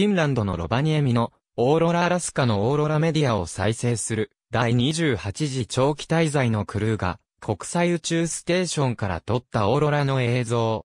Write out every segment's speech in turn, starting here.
フィンランドのロバニエミのオーロラアラスカのオーロラメディアを再生する第28次長期滞在のクルーが国際宇宙ステーションから撮ったオーロラの映像。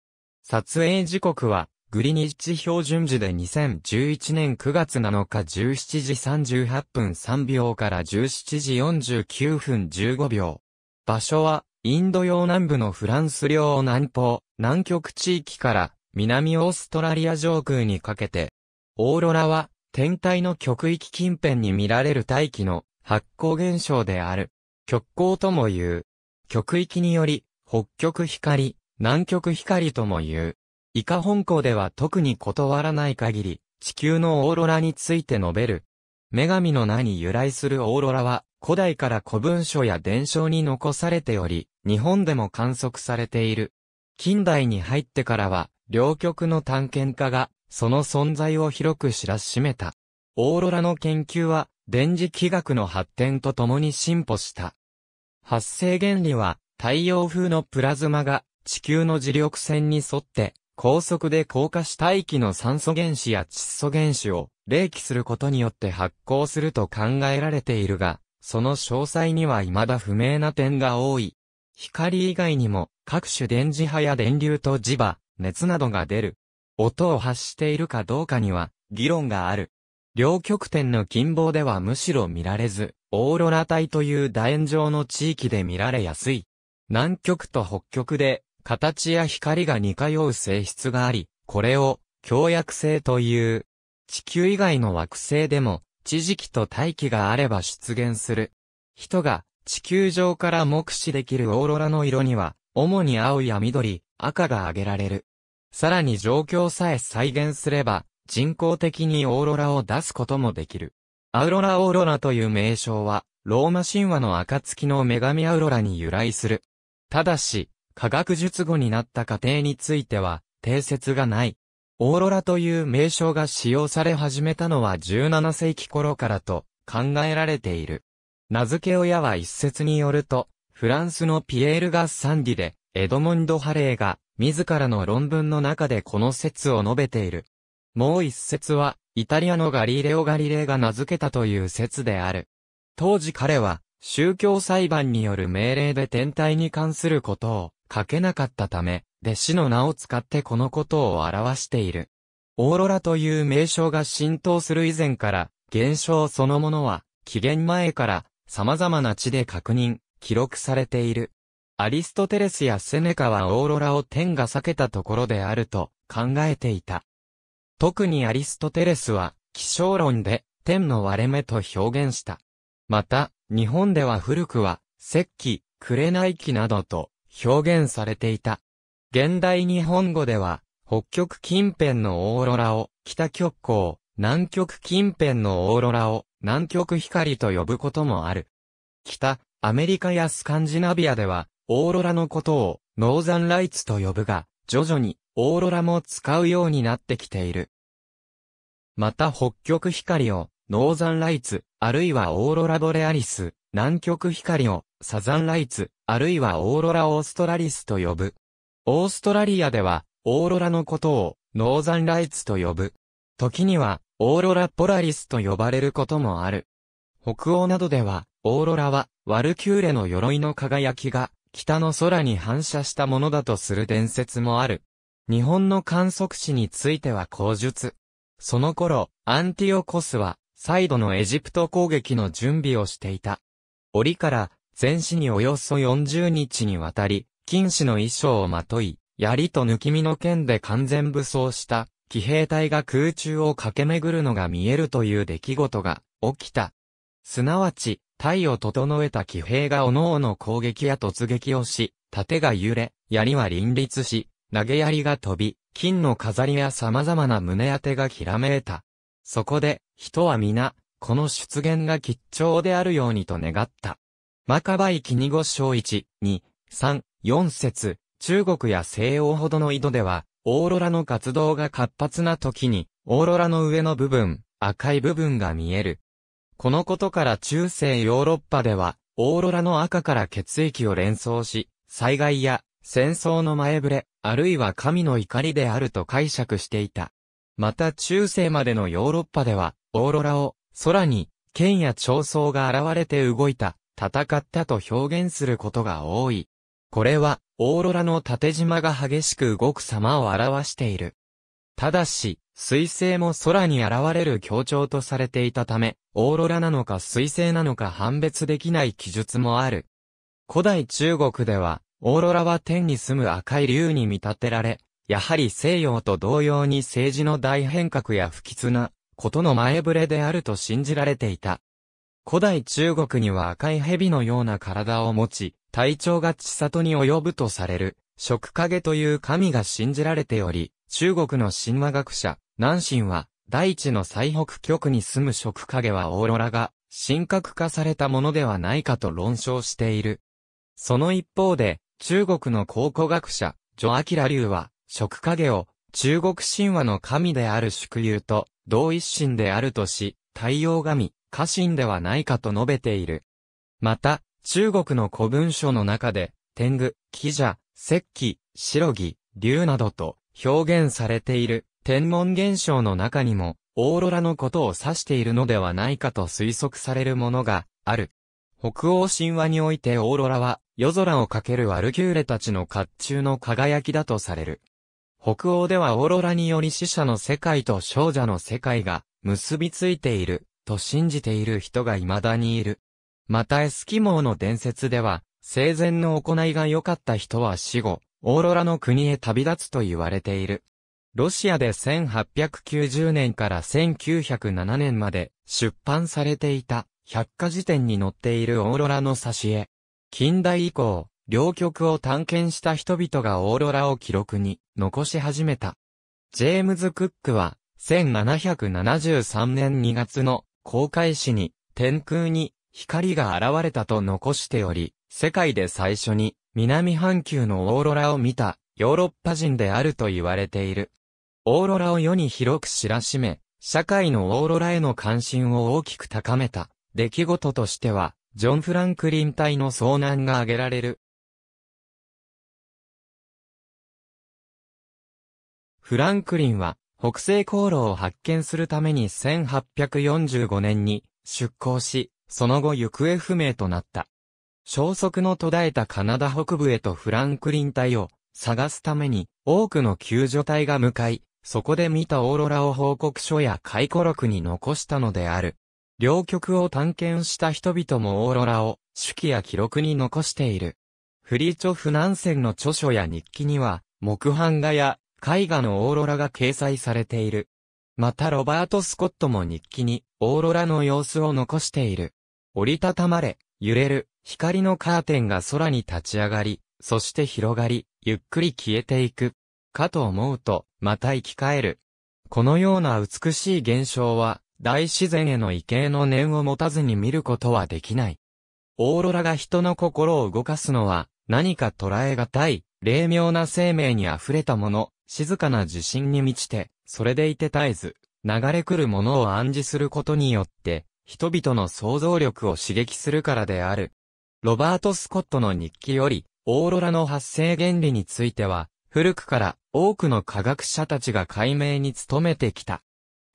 撮影時刻はグリニッチ標準時で2011年9月7日17時38分3秒から17時49分15秒。場所はインド洋南部のフランス領南方、南極地域から南オーストラリア上空にかけてオーロラは、天体の極域近辺に見られる大気の発光現象である。極光とも言う。極域により、北極光、南極光とも言う。イカ本校では特に断らない限り、地球のオーロラについて述べる。女神の名に由来するオーロラは、古代から古文書や伝承に残されており、日本でも観測されている。近代に入ってからは、両極の探検家がその存在を広く知らしめた。オーロラの研究は、電磁気学の発展とともに進歩した。発生原理は、太陽風のプラズマが地球の磁力線に沿って高速で降下した大気の酸素原子や窒素原子を冷気することによって発光すると考えられているが、その詳細には未だ不明な点が多い。光以外にも各種電磁波や電流と磁場、熱などが出る。音を発しているかどうかには、議論がある。両極点の近傍ではむしろ見られず、オーロラ帯という楕円状の地域で見られやすい。南極と北極で、形や光が似通う性質があり、これを、強薬性という。地球以外の惑星でも、地磁気と大気があれば出現する。人が、地球上から目視できるオーロラの色には、主に青や緑、赤が挙げられる。さらに状況さえ再現すれば、人工的にオーロラを出すこともできる。アウロラオーロラという名称は、ローマ神話の暁の女神アウロラに由来する。ただし、科学術語になった過程については、定説がない。オーロラという名称が使用され始めたのは17世紀頃からと考えられている。名付け親は一説によると、フランスのピエール・ガッサンディで、エドモンド・ハレーが自らの論文の中でこの説を述べている。もう一説は、イタリアのガリレオ・ガリレイが名付けたという説である。当時彼は、宗教裁判による命令で天体に関することを書けなかったため、弟子の名を使ってこのことを表している。オーロラという名称が浸透する以前から、現象そのものは、紀元前から様々な地で確認、記録されている。アリストテレスやセネカはオーロラを天が避けたところであると考えていた。特にアリストテレスは、気象論で天の割れ目と表現した。また、日本では古くは、石器、紅器などと表現されていた。現代日本語では、北極近辺のオーロラを北極光、南極近辺のオーロラを南極光と呼ぶこともある。北、アメリカやスカンジナビアでは、オーロラのことをノーザンライツと呼ぶが、徐々にオーロラも使うようになってきている。また北極光をノーザンライツ、あるいはオーロラボレアリス、南極光をサザンライツ、あるいはオーロラオーストラリスと呼ぶ。オーストラリアでは、オーロラのことをノーザンライツと呼ぶ。時には、オーロラポラリスと呼ばれることもある。北欧などでは、オーロラは、ワルキューレの鎧の輝きが、北の空に反射したものだとする伝説もある。日本の観測史については口述。その頃、アンティオコスは、再度のエジプト攻撃の準備をしていた。折から、全市におよそ40日にわたり、金糸の衣装をまとい、槍と抜き身の剣で完全武装した、騎兵隊が空中を駆け巡るのが見えるという出来事が起きた。すなわち、体を整えた騎兵が各々攻撃や突撃をし、盾が揺れ、槍は林立し、投げ槍が飛び、金の飾りや様々な胸当てがきらめいた。そこで、人は皆、この出現が吉兆であるようにと願った。マカバイキニ五章1、2、3、4節、中国や西欧ほどの井戸では、オーロラの活動が活発な時に、オーロラの上の部分、赤い部分が見える。このことから中世ヨーロッパでは、オーロラの赤から血液を連想し、災害や戦争の前触れ、あるいは神の怒りであると解釈していた。また中世までのヨーロッパでは、オーロラを空に剣や長僧が現れて動いた、戦ったと表現することが多い。これは、オーロラの縦縞が激しく動く様を表している。ただし、水星も空に現れる強調とされていたため、オーロラなのか水星なのか判別できない記述もある。古代中国では、オーロラは天に住む赤い竜に見立てられ、やはり西洋と同様に政治の大変革や不吉なことの前触れであると信じられていた。古代中国には赤い蛇のような体を持ち、体調が千里に及ぶとされる、食影という神が信じられており、中国の神話学者、南神は、大地の最北極に住む食影はオーロラが、神格化されたものではないかと論証している。その一方で、中国の考古学者、ジョアキラ流は、食影を、中国神話の神である宿友と、同一神であるとし、太陽神、家神ではないかと述べている。また、中国の古文書の中で、天狗、鬼者、石器、白木、竜などと、表現されている天文現象の中にも、オーロラのことを指しているのではないかと推測されるものがある。北欧神話においてオーロラは夜空をかけるワルキューレたちの甲冑の輝きだとされる。北欧ではオーロラにより死者の世界と少女の世界が結びついていると信じている人が未だにいる。またエスキモーの伝説では生前の行いが良かった人は死後、オーロラの国へ旅立つと言われている。ロシアで1890年から1907年まで出版されていた百科事典に載っているオーロラの挿絵。近代以降、両極を探検した人々がオーロラを記録に残し始めた。ジェームズ・クックは1773年2月の航海誌に天空に光が現れたと残しており、世界で最初に南半球のオーロラを見たヨーロッパ人であると言われている。オーロラを世に広く知らしめ、社会のオーロラへの関心を大きく高めた出来事としては、ジョン・フランクリン隊の遭難が挙げられる。フランクリンは、北西航路を発見するために1845年に出港し、その後行方不明となった。消息の途絶えたカナダ北部へとフランクリン隊を探すために多くの救助隊が向かい、そこで見たオーロラを報告書や回顧録に残したのである。両極を探検した人々もオーロラを手記や記録に残している。フリーチョフ・南線の著書や日記には、木版画や絵画のオーロラが掲載されている。またロバート・スコットも日記にオーロラの様子を残している。折りたたまれ、揺れる、光のカーテンが空に立ち上がり、そして広がり、ゆっくり消えていく。かと思うと、また生き返る。このような美しい現象は、大自然への畏敬の念を持たずに見ることはできない。オーロラが人の心を動かすのは、何か捉えがたい、霊妙な生命に溢れたもの、静かな自信に満ちて、それでいて絶えず、流れ来るものを暗示することによって、人々の想像力を刺激するからである。ロバート・スコットの日記より、オーロラの発生原理については、古くから多くの科学者たちが解明に努めてきた。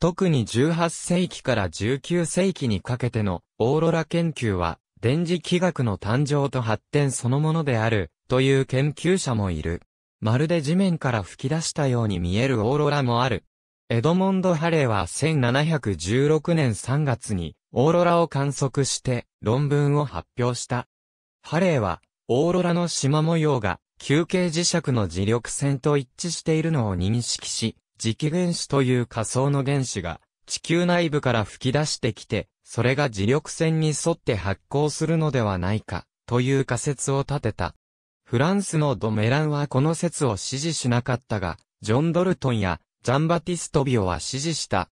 特に18世紀から19世紀にかけてのオーロラ研究は、電磁気学の誕生と発展そのものである、という研究者もいる。まるで地面から吹き出したように見えるオーロラもある。エドモンド・ハレーは1716年3月にオーロラを観測して論文を発表した。ハレーは、オーロラの縞模様が、球形磁石の磁力線と一致しているのを認識し、磁気原子という仮想の原子が、地球内部から吹き出してきて、それが磁力線に沿って発光するのではないか、という仮説を立てた。フランスのドメランはこの説を支持しなかったが、ジョン・ドルトンやジャンバティスト・ビオは支持した。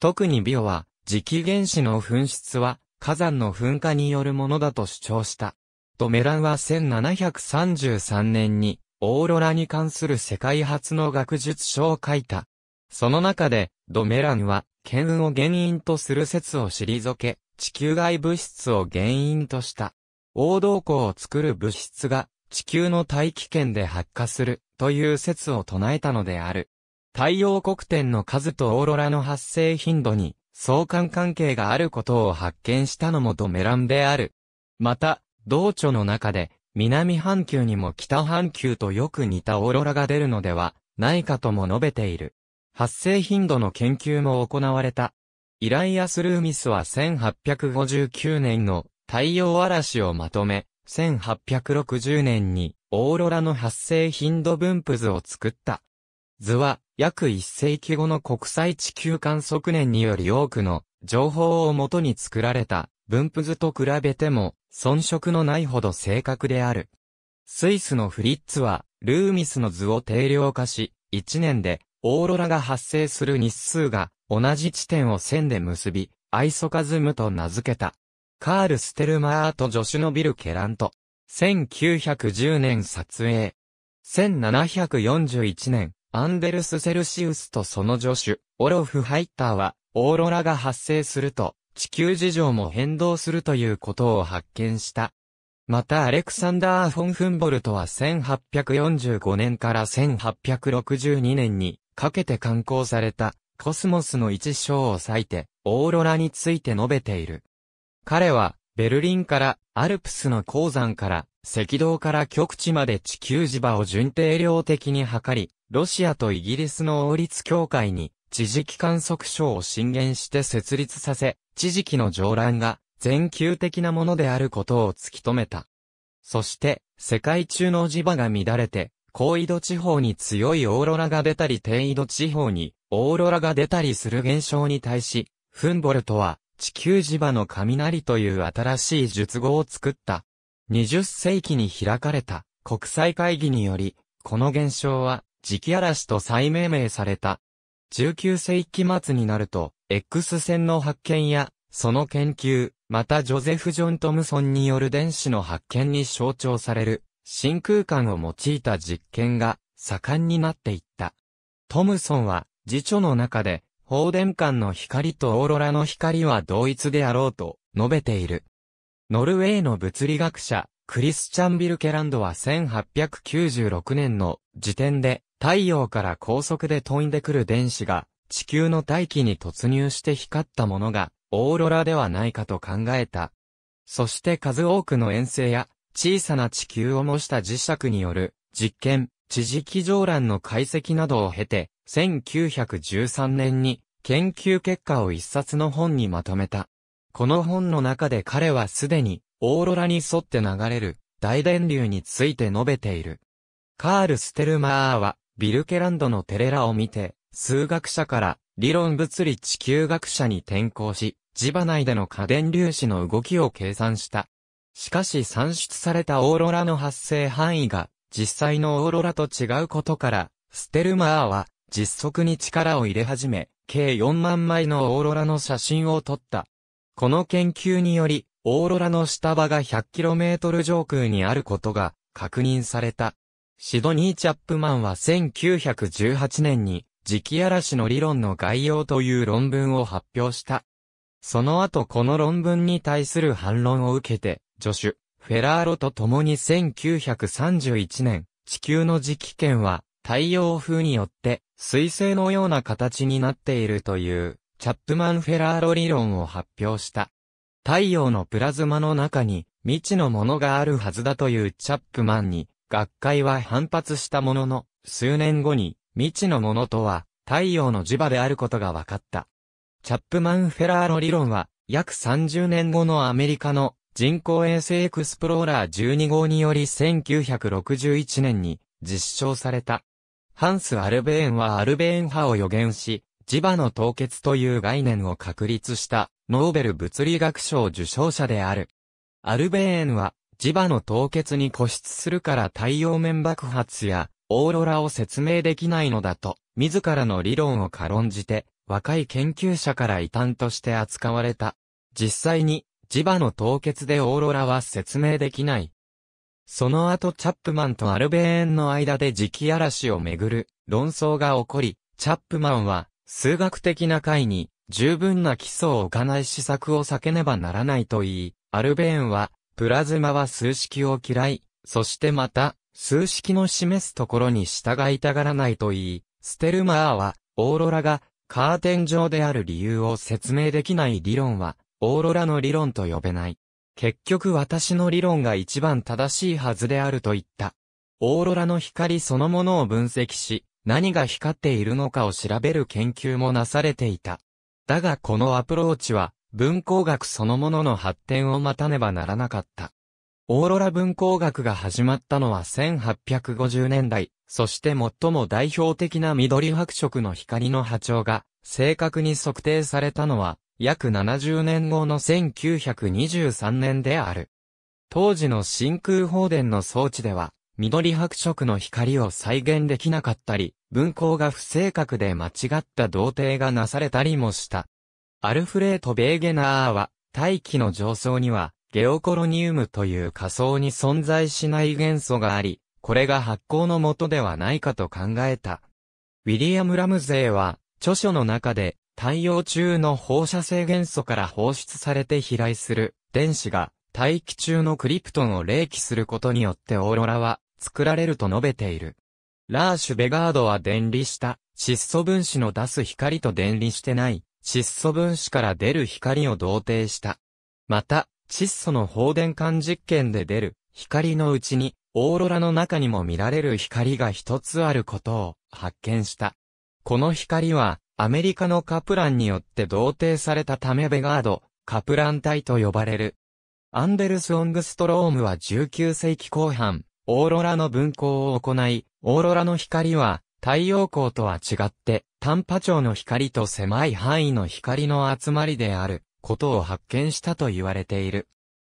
特にビオは、磁気原子の噴出は火山の噴火によるものだと主張した。ド・メランは1733年に、オーロラに関する世界初の学術書を書いた。その中で、ド・メランは、剣運を原因とする説を退け、地球外物質を原因とした。王道光を作る物質が、地球の大気圏で発火する、という説を唱えたのである。太陽黒点の数とオーロラの発生頻度に、相関関係があることを発見したのもドメランである。また、同著の中で、南半球にも北半球とよく似たオーロラが出るのではないかとも述べている。発生頻度の研究も行われた。イライアス・ルーミスは1859年の太陽嵐をまとめ、1860年にオーロラの発生頻度分布図を作った。図は約1世紀後の国際地球観測年により多くの情報をもとに作られた分布図と比べても遜色のないほど正確である。スイスのフリッツは、ルーミスの図を定量化し、1年で、オーロラが発生する日数が、同じ地点を線で結び、アイソカズムと名付けた。カール・ステルマーとジョシュノビル・ケラント。1910年撮影。1741年、アンデルス・セルシウスとその助手、オロフ・ハイッターは、オーロラが発生すると、地球事情も変動するということを発見した。またアレクサンダー・フォン・フンボルトは1845年から1862年にかけて刊行されたコスモスの一章を割いてオーロラについて述べている。彼はベルリンからアルプスの鉱山から赤道から極地まで地球磁場を準定量的に測り、ロシアとイギリスの王立協会に地磁気観測所を進言して設立させ、一時期の上乱が全球的なものであることを突き止めた。そして、世界中の磁場が乱れて、高緯度地方に強いオーロラが出たり低緯度地方にオーロラが出たりする現象に対し、フンボルトは地球磁場の雷という新しい術語を作った。20世紀に開かれた国際会議により、この現象は磁気嵐と再命名された。19世紀末になると、X 線の発見や、その研究、またジョゼフ・ジョン・トムソンによる電子の発見に象徴される、真空管を用いた実験が盛んになっていった。トムソンは、辞書の中で、放電管の光とオーロラの光は同一であろうと述べている。ノルウェーの物理学者、クリスチャン・ビルケランドは1896年の時点で太陽から高速で飛んでくる電子が地球の大気に突入して光ったものが、オーロラではないかと考えた。そして数多くの遠征や、小さな地球を模した磁石による、実験、地磁気上乱の解析などを経て、1913年に、研究結果を一冊の本にまとめた。この本の中で彼はすでに、オーロラに沿って流れる、大電流について述べている。カール・ステルマーは、ビルケランドのテレラを見て、数学者から理論物理地球学者に転向し、磁場内での家電粒子の動きを計算した。しかし算出されたオーロラの発生範囲が実際のオーロラと違うことから、ステルマーは実測に力を入れ始め、計4万枚のオーロラの写真を撮った。この研究により、オーロラの下場が 100km 上空にあることが確認された。シドニー・チャップマンは1918年に磁気嵐の理論の概要という論文を発表した。その後この論文に対する反論を受けて、助手、フェラーロと共に1931年、地球の磁気圏は太陽風によって水星のような形になっているというチャップマン・フェラーロ理論を発表した。太陽のプラズマの中に未知のものがあるはずだというチャップマンに学会は反発したものの数年後に未知のものとは、太陽の磁場であることが分かった。チャップマン・フェラーの理論は、約30年後のアメリカの人工衛星エクスプローラー12号により1961年に実証された。ハンス・アルベーンはアルベーン派を予言し、磁場の凍結という概念を確立したノーベル物理学賞受賞者である。アルベーンは磁場の凍結に固執するから太陽面爆発やオーロラを説明できないのだと、自らの理論を軽んじて、若い研究者から異端として扱われた。実際に、磁場の凍結でオーロラは説明できない。その後チャップマンとアルベーンの間で磁気嵐をめぐる論争が起こり、チャップマンは数学的な解に十分な基礎を置かない施策を避けねばならないと言い、アルベーンはプラズマは数式を嫌い、そしてまた数式の示すところに従いたがらないと言い、ステルマーは、オーロラがカーテン上である理由を説明できない理論は、オーロラの理論と呼べない。結局私の理論が一番正しいはずであると言った。オーロラの光そのものを分析し、何が光っているのかを調べる研究もなされていた。だがこのアプローチは、文光学そのものの発展を待たねばならなかった。オーロラ文工学が始まったのは1850年代、そして最も代表的な緑白色の光の波長が正確に測定されたのは約70年後の1923年である。当時の真空放電の装置では緑白色の光を再現できなかったり、文光が不正確で間違った同定がなされたりもした。アルフレート・ベーゲナーは、大気の上層には、ゲオコロニウムという仮想に存在しない元素があり、これが発光のもとではないかと考えた。ウィリアム・ラムゼーは、著書の中で、太陽中の放射性元素から放出されて飛来する電子が大気中のクリプトンを冷気することによってオーロラは作られると述べている。ラーシュ・ベガードは電離した窒素分子の出す光と電離してない窒素分子から出る光を同定した。また、窒素の放電管実験で出る光のうちに、オーロラの中にも見られる光が一つあることを発見した。この光は、アメリカのカプランによって同定されたためベガード、カプラン体と呼ばれる。アンデルス・オングストロームは19世紀後半、オーロラの分光を行い、オーロラの光は、太陽光とは違って、短波長の光と狭い範囲の光の集まりである、ことを発見したと言われている。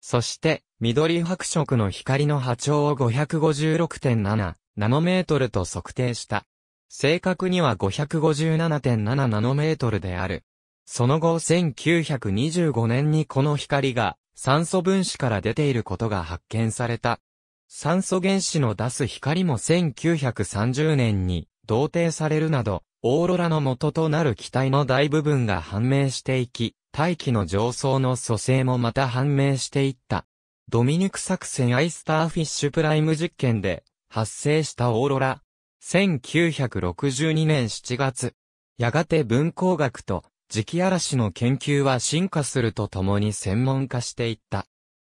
そして、緑白色の光の波長を556.7ナノメートルと測定した。正確には557.7ナノメートルである。その後1925年にこの光が酸素分子から出ていることが発見された。酸素原子の出す光も1930年に同定されるなど、オーロラの元となる気体の大部分が判明していき、大気の上層の組成もまた判明していった。ドミニク作戦アイスターフィッシュプライム実験で発生したオーロラ。1962年7月。やがて文工学と磁気嵐の研究は進化するとともに専門化していった。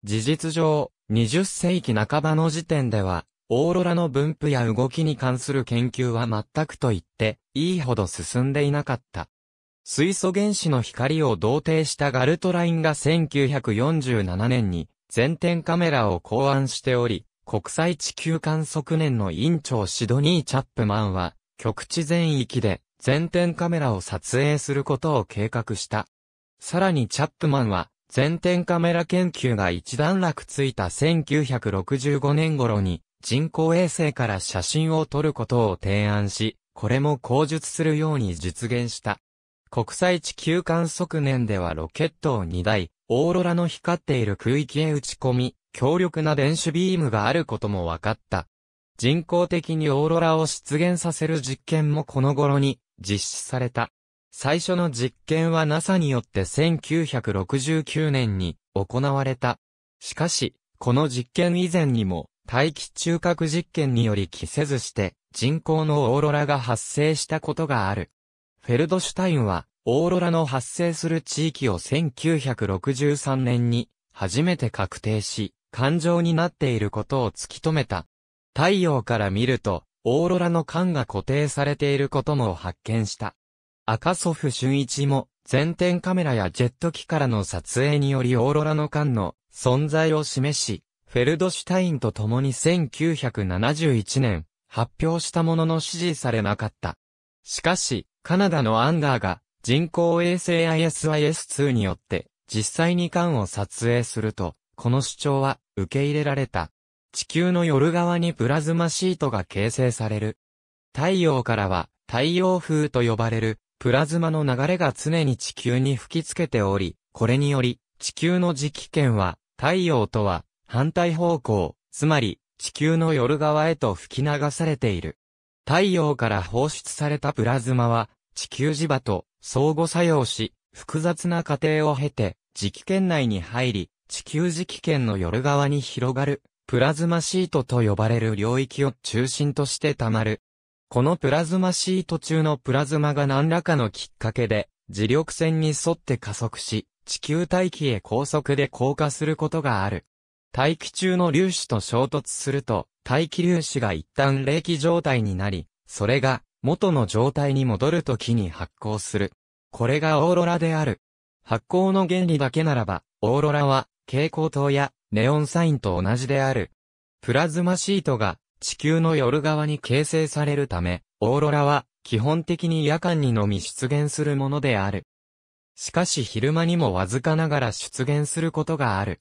事実上、20世紀半ばの時点では、オーロラの分布や動きに関する研究は全くと言っていいほど進んでいなかった。水素原子の光を同定したガルトラインが1947年に全天カメラを考案しており、国際地球観測年の委員長シドニー・チャップマンは、局地全域で全天カメラを撮影することを計画した。さらにチャップマンは、全天カメラ研究が一段落ついた1965年頃に、人工衛星から写真を撮ることを提案し、これも口述するように実現した。国際地球観測年ではロケットを2台、オーロラの光っている空域へ打ち込み、強力な電子ビームがあることも分かった。人工的にオーロラを出現させる実験もこの頃に実施された。最初の実験は NASA によって1969年に行われた。しかし、この実験以前にも大気中核実験により期せずして人工のオーロラが発生したことがある。フェルドシュタインは、オーロラの発生する地域を1963年に初めて確定し、感情になっていることを突き止めた。太陽から見ると、オーロラの管が固定されていることも発見した。赤祖父俊一も、前転カメラやジェット機からの撮影によりオーロラの管の存在を示し、フェルドシュタインと共に1971年、発表したものの支持されなかった。しかし、カナダのアンダーが人工衛星 ISIS2 によって実際に艦を撮影すると、この主張は受け入れられた。地球の夜側にプラズマシートが形成される。太陽からは太陽風と呼ばれるプラズマの流れが常に地球に吹きつけており、これにより地球の磁気圏は太陽とは反対方向、つまり地球の夜側へと吹き流されている。太陽から放出されたプラズマは地球磁場と相互作用し、複雑な過程を経て、磁気圏内に入り、地球磁気圏の夜側に広がる、プラズマシートと呼ばれる領域を中心として溜まる。このプラズマシート中のプラズマが何らかのきっかけで、磁力線に沿って加速し、地球大気へ高速で降下することがある。大気中の粒子と衝突すると、大気粒子が一旦冷気状態になり、それが元の状態に戻るときに発光する。これがオーロラである。発光の原理だけならば、オーロラは蛍光灯やネオンサインと同じである。プラズマシートが地球の夜側に形成されるため、オーロラは基本的に夜間にのみ出現するものである。しかし昼間にもわずかながら出現することがある。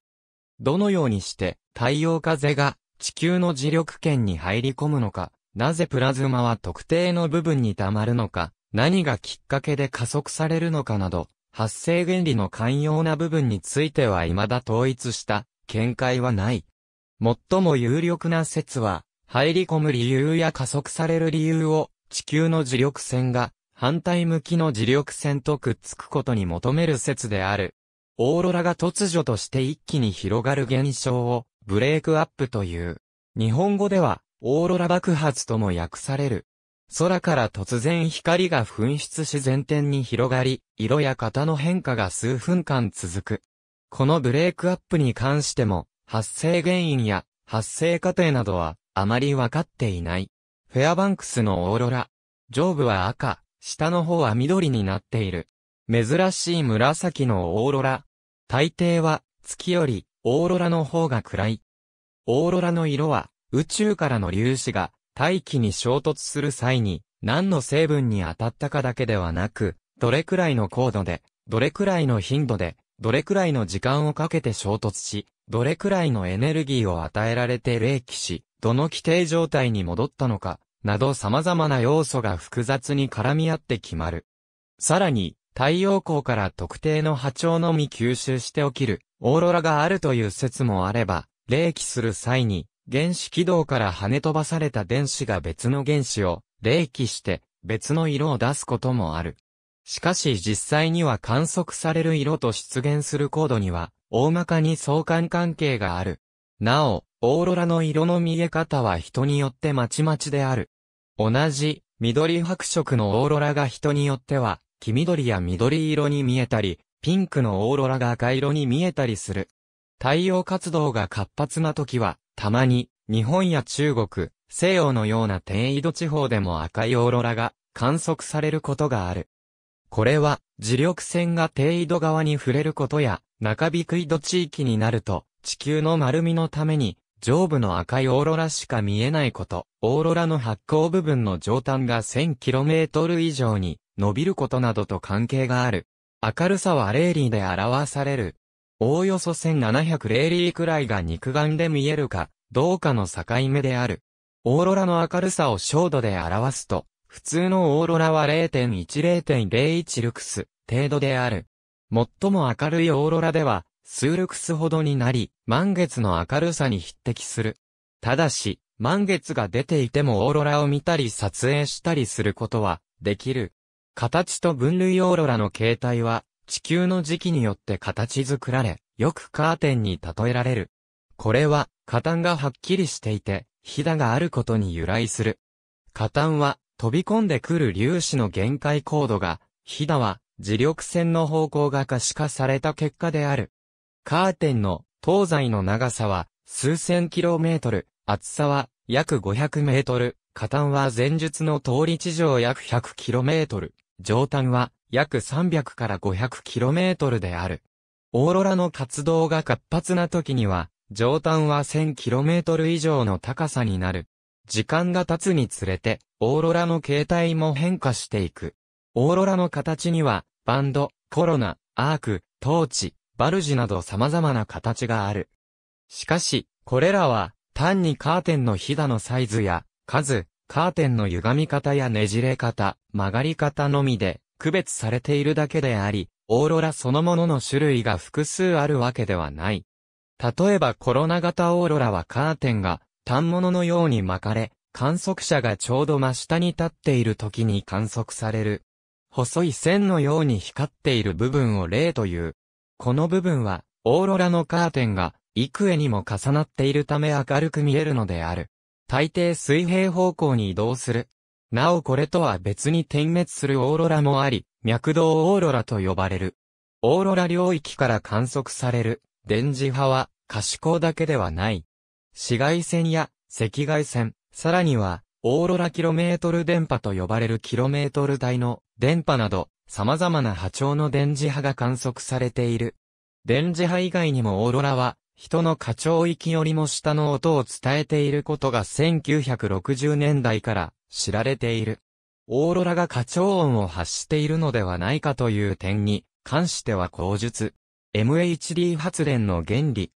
どのようにして太陽風が地球の磁力圏に入り込むのか、なぜプラズマは特定の部分に溜まるのか、何がきっかけで加速されるのかなど、発生原理の寛容な部分については未だ統一した見解はない。最も有力な説は、入り込む理由や加速される理由を地球の磁力線が反対向きの磁力線とくっつくことに求める説である。オーロラが突如として一気に広がる現象をブレイクアップという。日本語ではオーロラ爆発とも訳される。空から突然光が噴出し前天に広がり、色や型の変化が数分間続く。このブレイクアップに関しても、発生原因や発生過程などはあまりわかっていない。フェアバンクスのオーロラ。上部は赤、下の方は緑になっている。珍しい紫のオーロラ。大抵は月よりオーロラの方が暗い。オーロラの色は宇宙からの粒子が大気に衝突する際に何の成分に当たったかだけではなく、どれくらいの高度で、どれくらいの頻度で、どれくらいの時間をかけて衝突し、どれくらいのエネルギーを与えられて冷気し、どの規定状態に戻ったのか、など様々な要素が複雑に絡み合って決まる。さらに、太陽光から特定の波長のみ吸収して起きる、オーロラがあるという説もあれば、冷気する際に、原子軌道から跳ね飛ばされた電子が別の原子を冷気して別の色を出すこともある。しかし実際には観測される色と出現する高度には大まかに相関関係がある。なお、オーロラの色の見え方は人によってまちまちである。同じ緑白色のオーロラが人によっては黄緑や緑色に見えたり、ピンクのオーロラが赤色に見えたりする。太陽活動が活発な時は、たまに、日本や中国、西洋のような低緯度地方でも赤いオーロラが観測されることがある。これは、磁力線が低緯度側に触れることや、中びく緯度地域になると、地球の丸みのために、上部の赤いオーロラしか見えないこと、オーロラの発光部分の上端が 1000km 以上に伸びることなどと関係がある。明るさはレリーで表される。おおよそ1700レーリーくらいが肉眼で見えるか、どうかの境目である。オーロラの明るさを照度で表すと、普通のオーロラは0.10.01ルクス程度である。最も明るいオーロラでは、数ルクスほどになり、満月の明るさに匹敵する。ただし、満月が出ていてもオーロラを見たり撮影したりすることは、できる。形と分類オーロラの形態は、地球の時期によって形作られ、よくカーテンに例えられる。これは、火炭がはっきりしていて、ひだがあることに由来する。火炭は、飛び込んでくる粒子の限界高度が、ひだは、磁力線の方向が可視化された結果である。カーテンの東西の長さは数千キロメートル、厚さは約500メートル、下端は前述の通り地上約100キロメートル、上端は約300から 500km である。オーロラの活動が活発な時には、上端は 1000km 以上の高さになる。時間が経つにつれて、オーロラの形態も変化していく。オーロラの形には、バンド、コロナ、アーク、トーチ、バルジなど様々な形がある。しかし、これらは、単にカーテンのひだのサイズや、数、カーテンの歪み方やねじれ方、曲がり方のみで、区別されているだけであり、オーロラそのものの種類が複数あるわけではない。例えばコロナ型オーロラはカーテンが単物のように巻かれ、観測者がちょうど真下に立っている時に観測される。細い線のように光っている部分を例という。この部分は、オーロラのカーテンが、幾重にも重なっているため明るく見えるのである。大抵水平方向に移動する。なおこれとは別に点滅するオーロラもあり、脈動オーロラと呼ばれる。オーロラ領域から観測される電磁波は可視光だけではない。紫外線や赤外線、さらにはオーロラキロメートル電波と呼ばれるキロメートル帯の電波など様々な波長の電磁波が観測されている。電磁波以外にもオーロラは人の過聴域よりも下の音を伝えていることが1960年代から知られている。オーロラが過超音を発しているのではないかという点に関しては口述。MHD 発電の原理。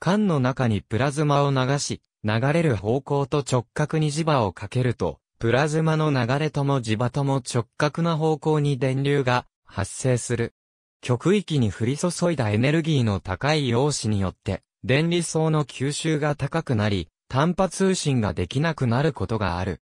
缶の中にプラズマを流し、流れる方向と直角に磁場をかけると、プラズマの流れとも磁場とも直角な方向に電流が発生する。極域に降り注いだエネルギーの高い陽子によって、電離層の吸収が高くなり、短波通信ができなくなることがある。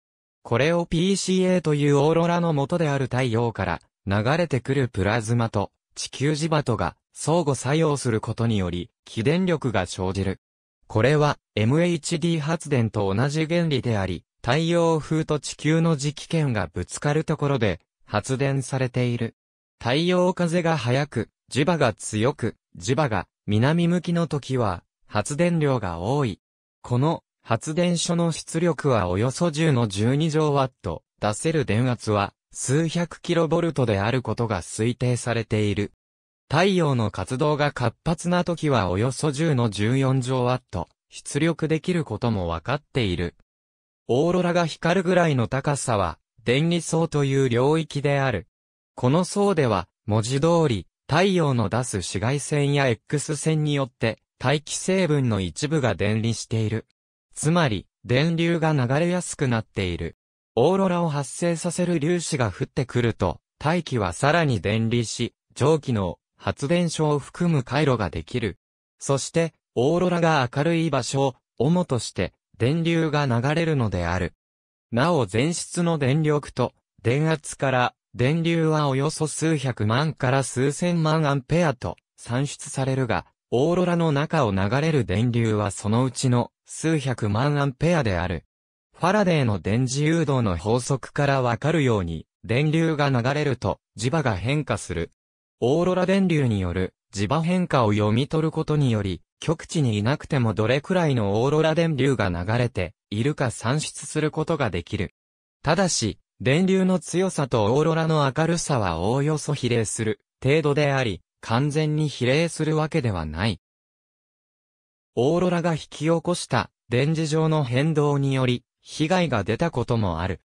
これを PCA というオーロラの元である太陽から流れてくるプラズマと地球磁場とが相互作用することにより起電力が生じる。これは MHD 発電と同じ原理であり、太陽風と地球の磁気圏がぶつかるところで発電されている。太陽風が速く、磁場が強く、磁場が南向きの時は発電量が多い。この発電所の出力はおよそ10の12乗ワット、出せる電圧は数百キロボルトであることが推定されている。太陽の活動が活発な時はおよそ10の14乗ワット、出力できることもわかっている。オーロラが光るぐらいの高さは、電離層という領域である。この層では、文字通り、太陽の出す紫外線や X 線によって、大気成分の一部が電離している。つまり、電流が流れやすくなっている。オーロラを発生させる粒子が降ってくると、大気はさらに電離し、蒸気の発電所を含む回路ができる。そして、オーロラが明るい場所を、主として、電流が流れるのである。なお前室の電力と、電圧から、電流はおよそ数百万から数千万アンペアと、算出されるが、オーロラの中を流れる電流はそのうちの数百万アンペアである。ファラデーの電磁誘導の法則からわかるように、電流が流れると磁場が変化する。オーロラ電流による磁場変化を読み取ることにより、極地にいなくてもどれくらいのオーロラ電流が流れているか算出することができる。ただし、電流の強さとオーロラの明るさはおおよそ比例する程度であり、完全に比例するわけではない。オーロラが引き起こした電磁場の変動により、被害が出たこともある。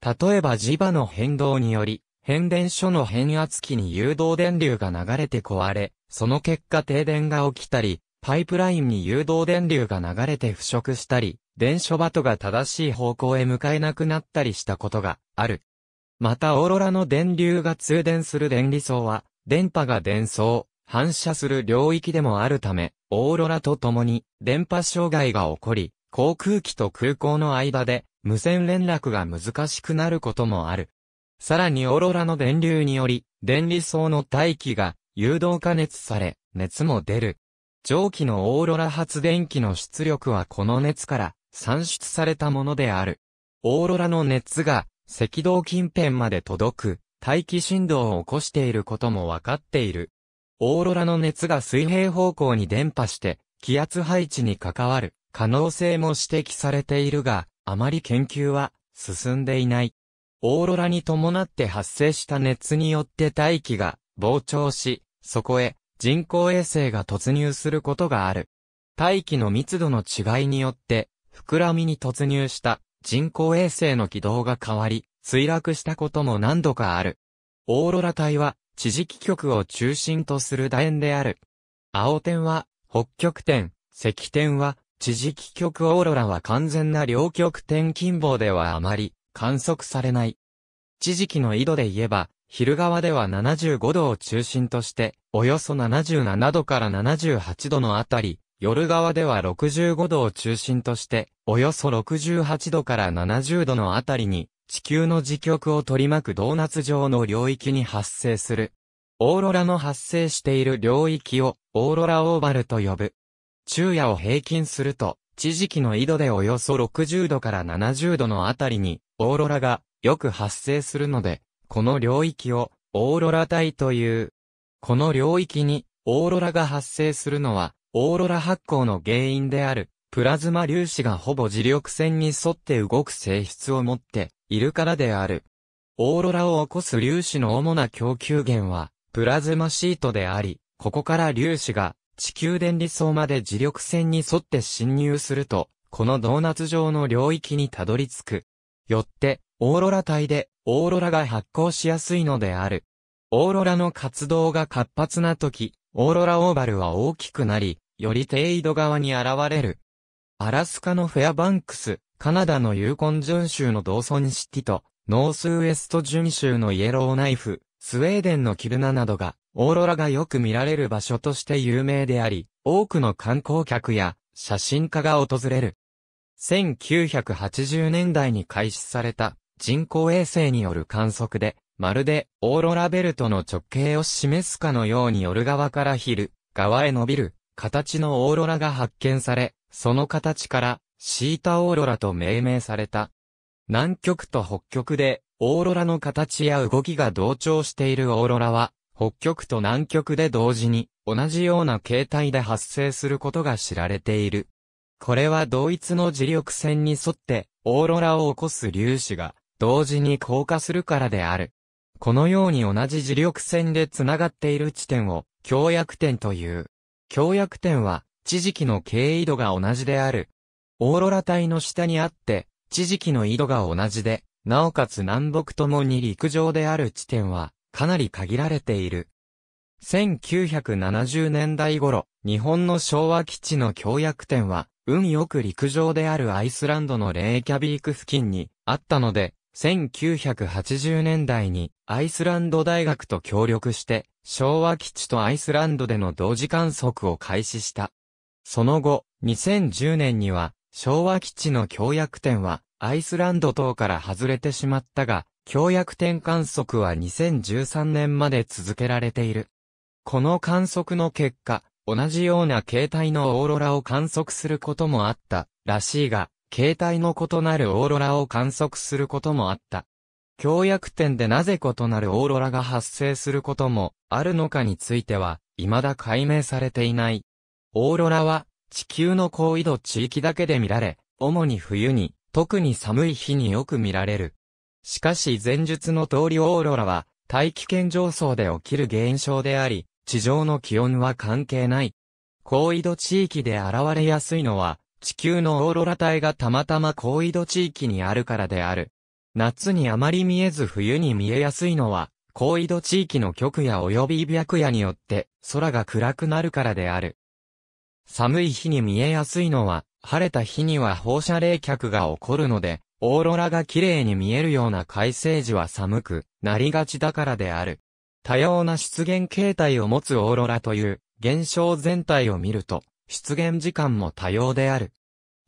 例えば磁場の変動により、変電所の変圧器に誘導電流が流れて壊れ、その結果停電が起きたり、パイプラインに誘導電流が流れて腐食したり、電書バトが正しい方向へ向かえなくなったりしたことがある。またオーロラの電流が通電する電離層は、電波が伝送、反射する領域でもあるため、オーロラと共に電波障害が起こり、航空機と空港の間で無線連絡が難しくなることもある。さらにオーロラの電流により、電離層の大気が誘導加熱され、熱も出る。蒸気のオーロラ発電機の出力はこの熱から算出されたものである。オーロラの熱が赤道近辺まで届く大気振動を起こしていることもわかっている。オーロラの熱が水平方向に伝播して、気圧配置に関わる可能性も指摘されているが、あまり研究は進んでいない。オーロラに伴って発生した熱によって大気が膨張し、そこへ人工衛星が突入することがある。大気の密度の違いによって、膨らみに突入した人工衛星の軌道が変わり、墜落したことも何度かある。オーロラ帯は地磁気局を中心とする楕円である。青点は、北極点、赤点は、地磁気局オーロラは完全な両極点近傍ではあまり観測されない。地磁気の緯度で言えば、昼側では75度を中心として、およそ77度から78度のあたり、夜側では65度を中心として、およそ68度から70度のあたりに地球の磁極を取り巻くドーナツ状の領域に発生する。オーロラの発生している領域をオーロラオーバルと呼ぶ。昼夜を平均すると、地磁気の緯度でおよそ60度から70度のあたりに、オーロラがよく発生するので、この領域をオーロラ帯という。この領域にオーロラが発生するのは、オーロラ発光の原因である、プラズマ粒子がほぼ磁力線に沿って動く性質を持っているからである。オーロラを起こす粒子の主な供給源は、プラズマシートであり、ここから粒子が地球電離層まで磁力線に沿って侵入すると、このドーナツ状の領域にたどり着く。よって、オーロラ帯で、オーロラが発光しやすいのである。オーロラの活動が活発な時、オーロラオーバルは大きくなり、より低緯度側に現れる。アラスカのフェアバンクス、カナダのユーコン準州のドーソンシティと、ノースウエスト準州のイエローナイフ、スウェーデンのキルナなどが、オーロラがよく見られる場所として有名であり、多くの観光客や写真家が訪れる。1980年代に開始された人工衛星による観測で、まるでオーロラベルトの直径を示すかのように夜側から昼側へ伸びる形のオーロラが発見され、その形からシータオーロラと命名された。南極と北極で、オーロラの形や動きが同調しているオーロラは、北極と南極で同時に、同じような形態で発生することが知られている。これは同一の磁力線に沿って、オーロラを起こす粒子が、同時に降下するからである。このように同じ磁力線で繋がっている地点を、強約点という。強約点は、地磁気の経緯度が同じである、オーロラ帯の下にあって、地磁気の緯度が同じで、なおかつ南北ともに陸上である地点は、かなり限られている。1970年代頃、日本の昭和基地の協約点は、運よく陸上であるアイスランドのレーキャビーク付近にあったので、1980年代にアイスランド大学と協力して、昭和基地とアイスランドでの同時観測を開始した。その後、2010年には昭和基地の協約点は、アイスランド等から外れてしまったが、協約点観測は2013年まで続けられている。この観測の結果、同じような形態のオーロラを観測することもあった、らしいが、形態の異なるオーロラを観測することもあった。協約点でなぜ異なるオーロラが発生することもあるのかについては、未だ解明されていない。オーロラは地球の高緯度地域だけで見られ、主に冬に、特に寒い日によく見られる。しかし前述の通りオーロラは、大気圏上層で起きる現象であり、地上の気温は関係ない。高緯度地域で現れやすいのは、地球のオーロラ帯がたまたま高緯度地域にあるからである。夏にあまり見えず冬に見えやすいのは、高緯度地域の極夜及び白夜によって空が暗くなるからである。寒い日に見えやすいのは、晴れた日には放射冷却が起こるので、オーロラが綺麗に見えるような快晴時は寒くなりがちだからである。多様な出現形態を持つオーロラという現象全体を見ると、出現時間も多様である。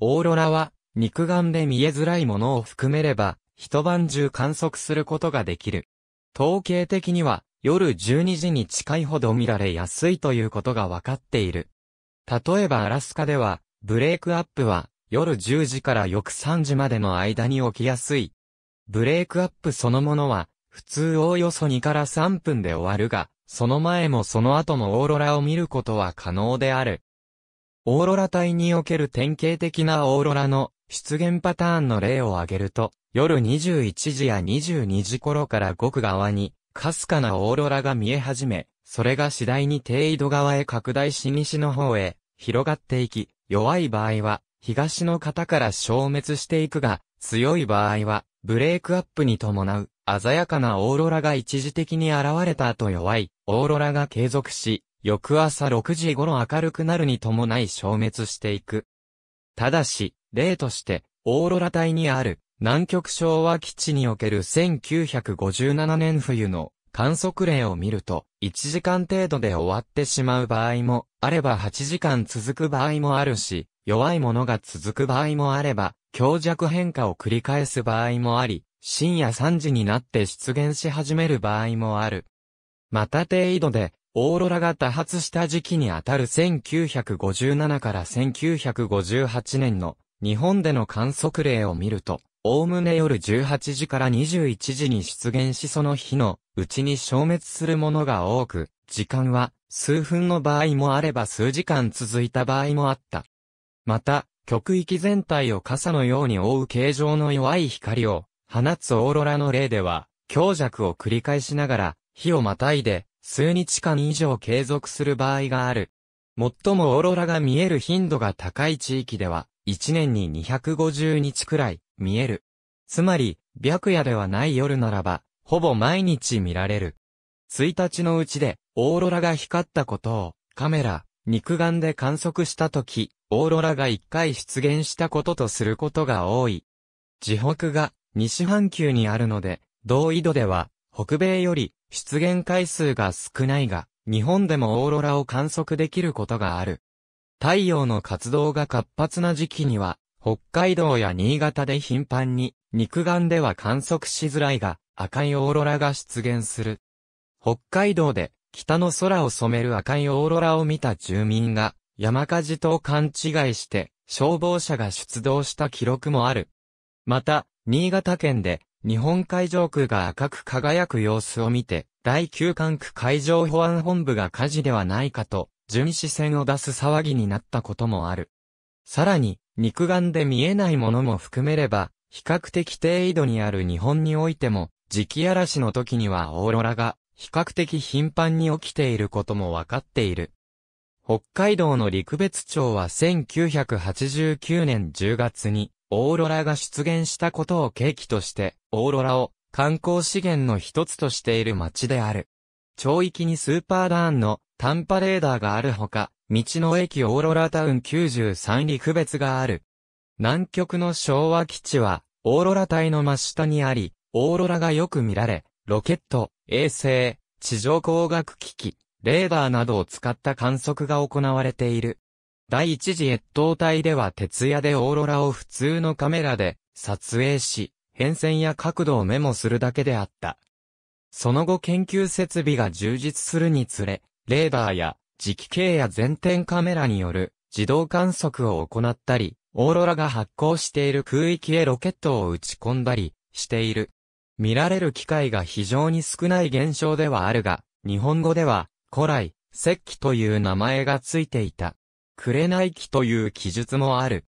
オーロラは肉眼で見えづらいものを含めれば、一晩中観測することができる。統計的には夜12時に近いほど見られやすいということが分かっている。例えばアラスカでは、ブレイクアップは、夜10時から翌3時までの間に起きやすい。ブレイクアップそのものは、普通おおよそ2から3分で終わるが、その前もその後もオーロラを見ることは可能である。オーロラ帯における典型的なオーロラの出現パターンの例を挙げると、夜21時や22時頃から極側に、かすかなオーロラが見え始め、それが次第に低緯度側へ拡大し西の方へ広がっていき、弱い場合は東の方から消滅していくが、強い場合はブレークアップに伴う鮮やかなオーロラが一時的に現れた後弱いオーロラが継続し、翌朝6時頃明るくなるに伴い消滅していく。ただし、例として、オーロラ帯にある南極昭和基地における1957年冬の観測例を見ると、1時間程度で終わってしまう場合も、あれば8時間続く場合もあるし、弱いものが続く場合もあれば、強弱変化を繰り返す場合もあり、深夜3時になって出現し始める場合もある。また程度で、オーロラが多発した時期にあたる1957から1958年の日本での観測例を見ると、おおむね夜18時から21時に出現しその日のうちに消滅するものが多く、時間は数分の場合もあれば数時間続いた場合もあった。また、極域全体を傘のように覆う形状の弱い光を放つオーロラの例では、強弱を繰り返しながら、火をまたいで、数日間以上継続する場合がある。最もオーロラが見える頻度が高い地域では、1年に250日くらい見える。つまり、白夜ではない夜ならば、ほぼ毎日見られる。1日のうちで、オーロラが光ったことを、カメラ、肉眼で観測したとき、オーロラが1回出現したこととすることが多い。地北が西半球にあるので、同緯度では、北米より出現回数が少ないが、日本でもオーロラを観測できることがある。太陽の活動が活発な時期には、北海道や新潟で頻繁に、肉眼では観測しづらいが、赤いオーロラが出現する。北海道で、北の空を染める赤いオーロラを見た住民が、山火事と勘違いして、消防車が出動した記録もある。また、新潟県で、日本海上空が赤く輝く様子を見て、第9管区海上保安本部が火事ではないかと、巡視船を出す騒ぎになったこともある。さらに、肉眼で見えないものも含めれば、比較的低緯度にある日本においても、磁気嵐の時にはオーロラが比較的頻繁に起きていることもわかっている。北海道の陸別町は1989年10月にオーロラが出現したことを契機としてオーロラを観光資源の一つとしている町である。町域にスーパーダーンの短波レーダーがあるほか、道の駅オーロラタウン93に区別がある。南極の昭和基地は、オーロラ帯の真下にあり、オーロラがよく見られ、ロケット、衛星、地上工学機器、レーダーなどを使った観測が行われている。第一次越冬隊では徹夜でオーロラを普通のカメラで撮影し、変遷や角度をメモするだけであった。その後研究設備が充実するにつれ、レーダーや磁気系や全天カメラによる自動観測を行ったり、オーロラが発光している空域へロケットを打ち込んだりしている。見られる機会が非常に少ない現象ではあるが、日本語では古来、石器という名前がついていた。紅木という記述もある。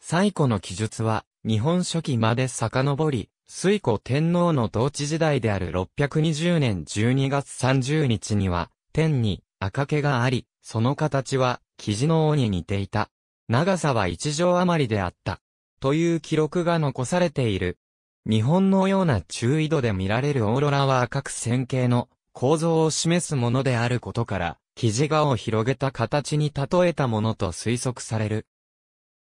最古の記述は、日本初期まで遡り、水古天皇の統治時代である620年12月30日には、天に赤毛があり、その形はキジの尾に似ていた。長さは一畳余りであった。という記録が残されている。日本のような中緯度で見られるオーロラは赤く線形の構造を示すものであることから、生地画を広げた形に例えたものと推測される。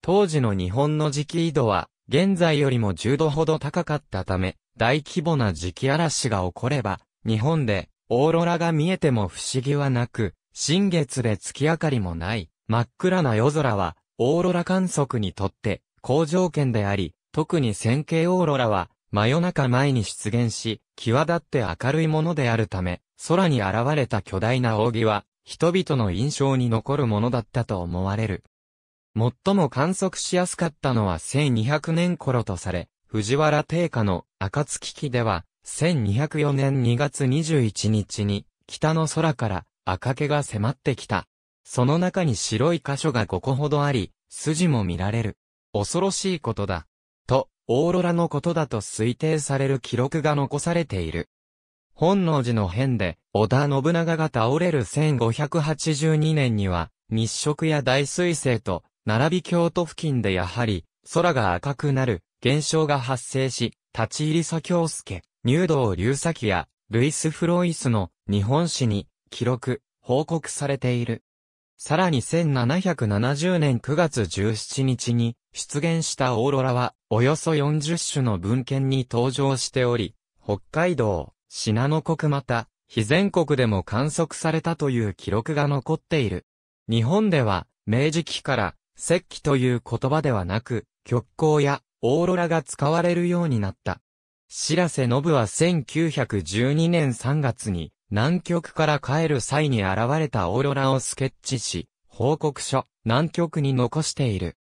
当時の日本の磁気緯度は、現在よりも10度ほど高かったため、大規模な磁気嵐が起これば、日本でオーロラが見えても不思議はなく、新月で月明かりもない、真っ暗な夜空は、オーロラ観測にとって、好条件であり、特に線形オーロラは、真夜中前に出現し、際立って明るいものであるため、空に現れた巨大な扇は、人々の印象に残るものだったと思われる。最も観測しやすかったのは1200年頃とされ、藤原定家の赤月期では、1204年2月21日に、北の空から赤毛が迫ってきた。その中に白い箇所が5個ほどあり、筋も見られる。恐ろしいことだ。と、オーロラのことだと推定される記録が残されている。本能寺の変で、織田信長が倒れる1582年には、日食や大彗星と、並び京都付近でやはり、空が赤くなる、現象が発生し、立ち入りさ、京介。入道竜崎やルイス・フロイスの日本史に記録、報告されている。さらに1770年9月17日に出現したオーロラはおよそ40種の文献に登場しており、北海道、品の国また、非全国でも観測されたという記録が残っている。日本では、明治期から、石器という言葉ではなく、極光やオーロラが使われるようになった。白瀬信は1912年3月に南極から帰る際に現れたオーロラをスケッチし、報告書、南極に残している。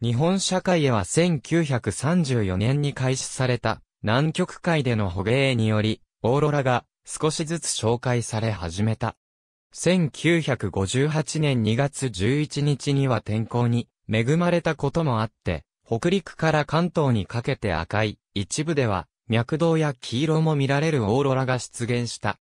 日本社会へは1934年に開始された南極海での捕鯨により、オーロラが少しずつ紹介され始めた。1958年2月11日には天候に恵まれたこともあって、北陸から関東にかけて赤い、一部では脈動や黄色も見られるオーロラが出現した。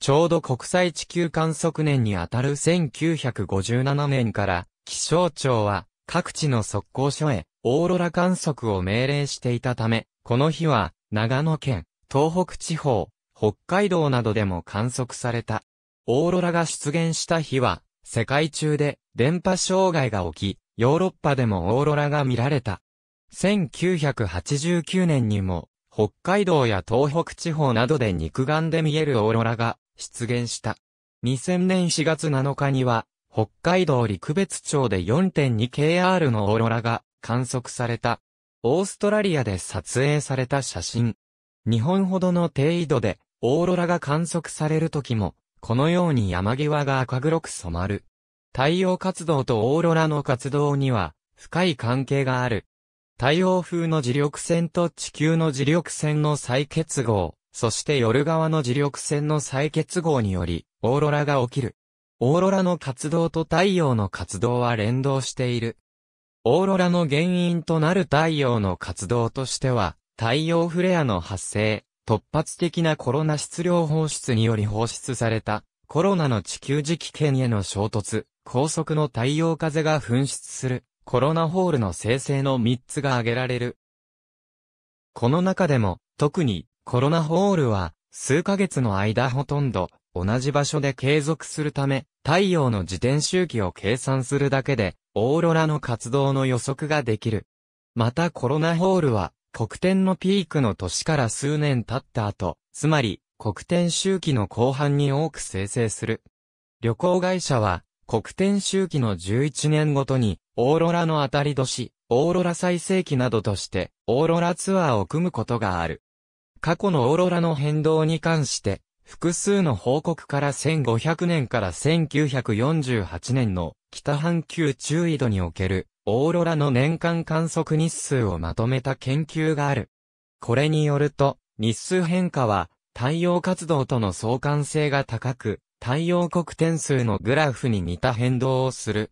ちょうど国際地球観測年にあたる1957年から、気象庁は各地の測候所へオーロラ観測を命令していたため、この日は長野県、東北地方、北海道などでも観測された。オーロラが出現した日は、世界中で電波障害が起き、ヨーロッパでもオーロラが見られた。1989年にも北海道や東北地方などで肉眼で見えるオーロラが出現した。2000年4月7日には、北海道陸別町で 4.2kr のオーロラが観測された。オーストラリアで撮影された写真。日本ほどの低緯度でオーロラが観測される時も、このように山際が赤黒く染まる。太陽活動とオーロラの活動には深い関係がある。太陽風の磁力線と地球の磁力線の再結合、そして夜側の磁力線の再結合により、オーロラが起きる。オーロラの活動と太陽の活動は連動している。オーロラの原因となる太陽の活動としては、太陽フレアの発生、突発的なコロナ質量放出により放出された、コロナの地球磁気圏への衝突、高速の太陽風が噴出する、コロナホールの生成の3つが挙げられる。この中でも、特にコロナホールは、数ヶ月の間ほとんど同じ場所で継続するため、太陽の自転周期を計算するだけで、オーロラの活動の予測ができる。またコロナホールは、黒点のピークの年から数年経った後、つまり、黒点周期の後半に多く生成する。旅行会社は、黒天周期の11年ごとに、オーロラの当たり年、オーロラ最盛期などとして、オーロラツアーを組むことがある。過去のオーロラの変動に関して、複数の報告から1500年から1948年の北半球中緯度におけるオーロラの年間観測日数をまとめた研究がある。これによると、日数変化は太陽活動との相関性が高く、太陽黒点数のグラフに似た変動をする。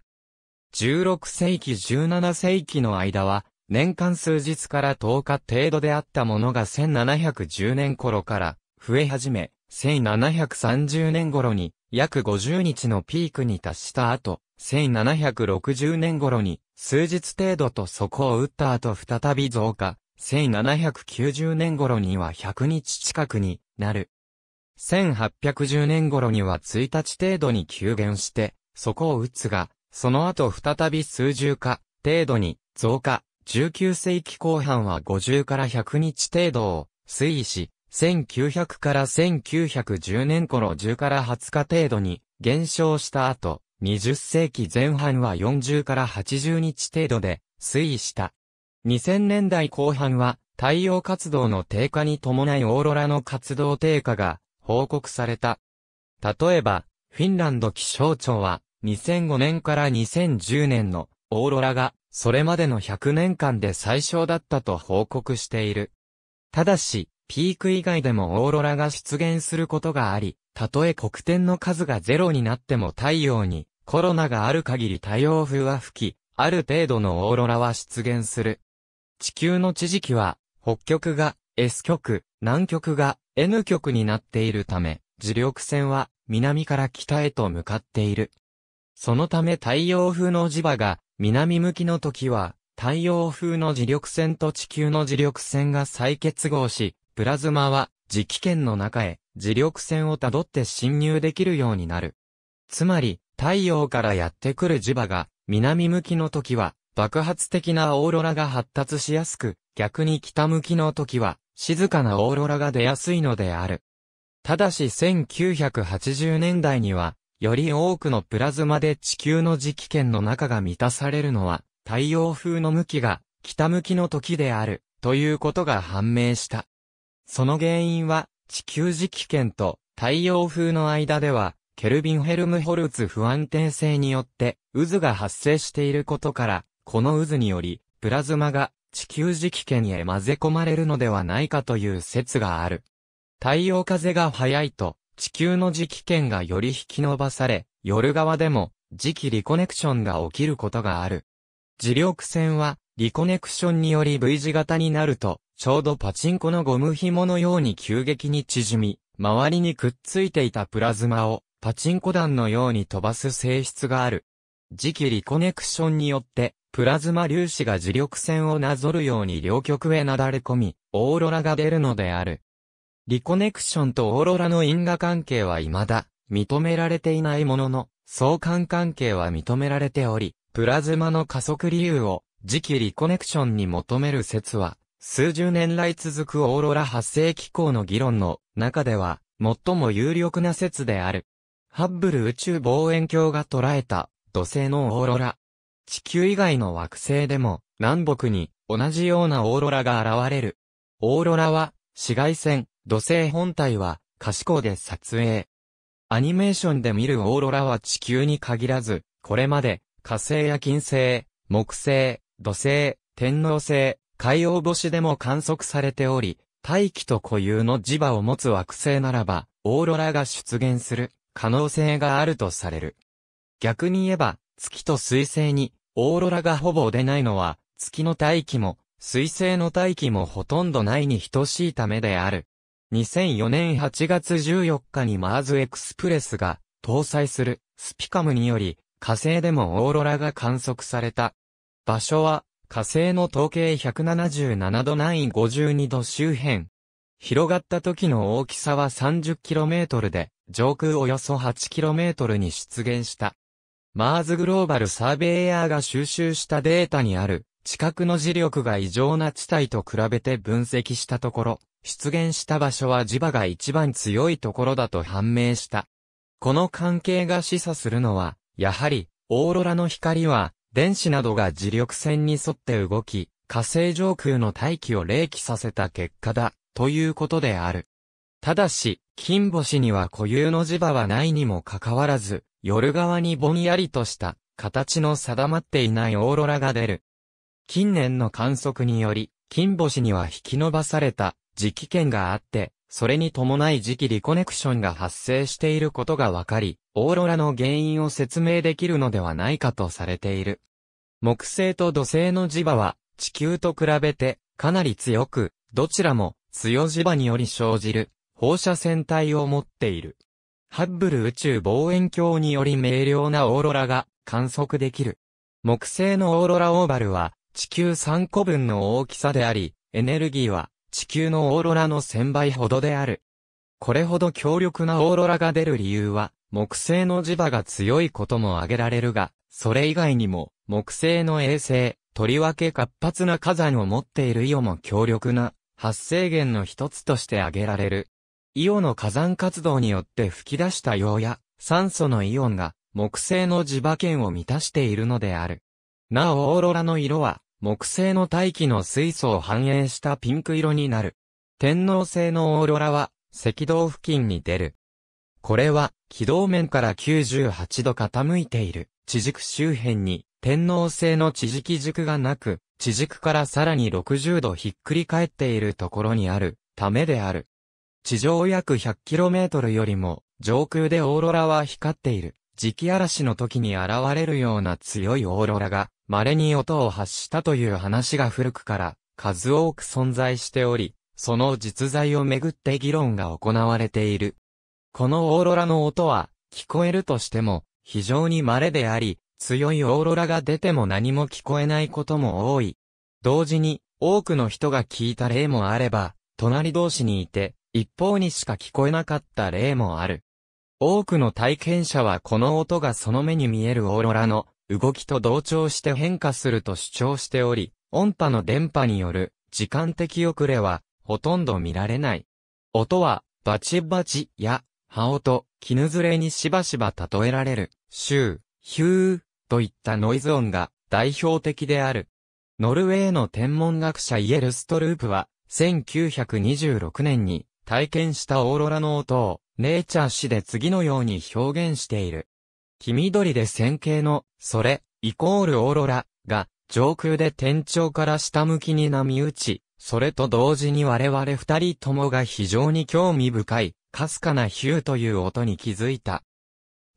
16世紀17世紀の間は、年間数日から10日程度であったものが1710年頃から増え始め、1730年頃に約50日のピークに達した後、1760年頃に数日程度と底を打った後再び増加、1790年頃には100日近くになる。1810年頃には1日程度に急減して、そこを打つが、その後再び数十か程度に増加、19世紀後半は50から100日程度を推移し、1900から1910年頃10から20日程度に減少した後、20世紀前半は40から80日程度で推移した。2000年代後半は太陽活動の低下に伴いオーロラの活動低下が報告された。例えば、フィンランド気象庁は、2005年から2010年のオーロラが、それまでの100年間で最小だったと報告している。ただし、ピーク以外でもオーロラが出現することがあり、たとえ黒点の数がゼロになっても太陽にコロナがある限り太陽風は吹き、ある程度のオーロラは出現する。地球の地磁気は、北極が S 極、南極が N 極になっているため、磁力線は南から北へと向かっている。そのため太陽風の磁場が南向きの時は太陽風の磁力線と地球の磁力線が再結合し、プラズマは磁気圏の中へ磁力線をたどって侵入できるようになる。つまり、太陽からやってくる磁場が南向きの時は爆発的なオーロラが発達しやすく、逆に北向きの時は、静かなオーロラが出やすいのである。ただし1980年代には、より多くのプラズマで地球の磁気圏の中が満たされるのは、太陽風の向きが北向きの時である、ということが判明した。その原因は、地球磁気圏と太陽風の間では、ケルビン・ヘルムホルツ不安定性によって渦が発生していることから、この渦により、プラズマが地球磁気圏へ混ぜ込まれるのではないかという説がある。太陽風が速いと、地球の磁気圏がより引き伸ばされ、夜側でも磁気リコネクションが起きることがある。磁力線は、リコネクションにより V 字型になると、ちょうどパチンコのゴム紐のように急激に縮み、周りにくっついていたプラズマを、パチンコ弾のように飛ばす性質がある。磁気リコネクションによって、プラズマ粒子が磁力線をなぞるように両極へなだれ込み、オーロラが出るのである。リコネクションとオーロラの因果関係は未だ認められていないものの、相関関係は認められており、プラズマの加速理由を次期リコネクションに求める説は、数十年来続くオーロラ発生機構の議論の中では最も有力な説である。ハッブル宇宙望遠鏡が捉えた土星のオーロラ地球以外の惑星でも南北に同じようなオーロラが現れる。オーロラは紫外線、土星本体は可視光で撮影。アニメーションで見るオーロラは地球に限らず、これまで火星や金星、木星、土星、天王星、海洋星でも観測されており、大気と固有の磁場を持つ惑星ならば、オーロラが出現する可能性があるとされる。逆に言えば、月と水星に、オーロラがほぼ出ないのは、月の大気も、水星の大気もほとんどないに等しいためである。2004年8月14日にマーズエクスプレスが搭載するスピカムにより火星でもオーロラが観測された。場所は火星の統計177度南緯52度周辺。広がった時の大きさは 30km で上空およそ 8km に出現した。マーズグローバルサーベイヤーが収集したデータにある、地殻の磁力が異常な地帯と比べて分析したところ、出現した場所は磁場が一番強いところだと判明した。この関係が示唆するのは、やはり、オーロラの光は、電子などが磁力線に沿って動き、火星上空の大気を冷気させた結果だ、ということである。ただし、金星には固有の磁場はないにもかかわらず、夜側にぼんやりとした形の定まっていないオーロラが出る。近年の観測により、金星には引き伸ばされた磁気圏があって、それに伴い磁気リコネクションが発生していることがわかり、オーロラの原因を説明できるのではないかとされている。木星と土星の磁場は、地球と比べてかなり強く、どちらも強磁場により生じる放射線体を持っている。ハッブル宇宙望遠鏡により明瞭なオーロラが観測できる。木星のオーロラオーバルは地球3個分の大きさであり、エネルギーは地球のオーロラの1000倍ほどである。これほど強力なオーロラが出る理由は、木星の磁場が強いことも挙げられるが、それ以外にも、木星の衛星、とりわけ活発な火山を持っているイオも強力な発生源の一つとして挙げられる。イオの火山活動によって吹き出したようや酸素のイオンが木星の磁場圏を満たしているのである。なおオーロラの色は木星の大気の水素を反映したピンク色になる。天王星のオーロラは赤道付近に出る。これは軌道面から98度傾いている地軸周辺に天王星の地軸軸がなく地軸からさらに60度ひっくり返っているところにあるためである。地上約 100km よりも、上空でオーロラは光っている。磁気嵐の時に現れるような強いオーロラが、稀に音を発したという話が古くから、数多く存在しており、その実在をめぐって議論が行われている。このオーロラの音は、聞こえるとしても、非常に稀であり、強いオーロラが出ても何も聞こえないことも多い。同時に、多くの人が聞いた例もあれば、隣同士にいて、一方にしか聞こえなかった例もある。多くの体験者はこの音がその目に見えるオーロラの動きと同調して変化すると主張しており、音波の電波による時間的遅れはほとんど見られない。音はバチバチや葉音、絹ずれにしばしば例えられる、シュー、ヒューといったノイズ音が代表的である。ノルウェーの天文学者イエルストループは1926年に体験したオーロラの音を、ネイチャー誌で次のように表現している。黄緑で線形の、それ、イコールオーロラ、が、上空で天頂から下向きに波打ち、それと同時に我々二人ともが非常に興味深い、かすかなヒューという音に気づいた。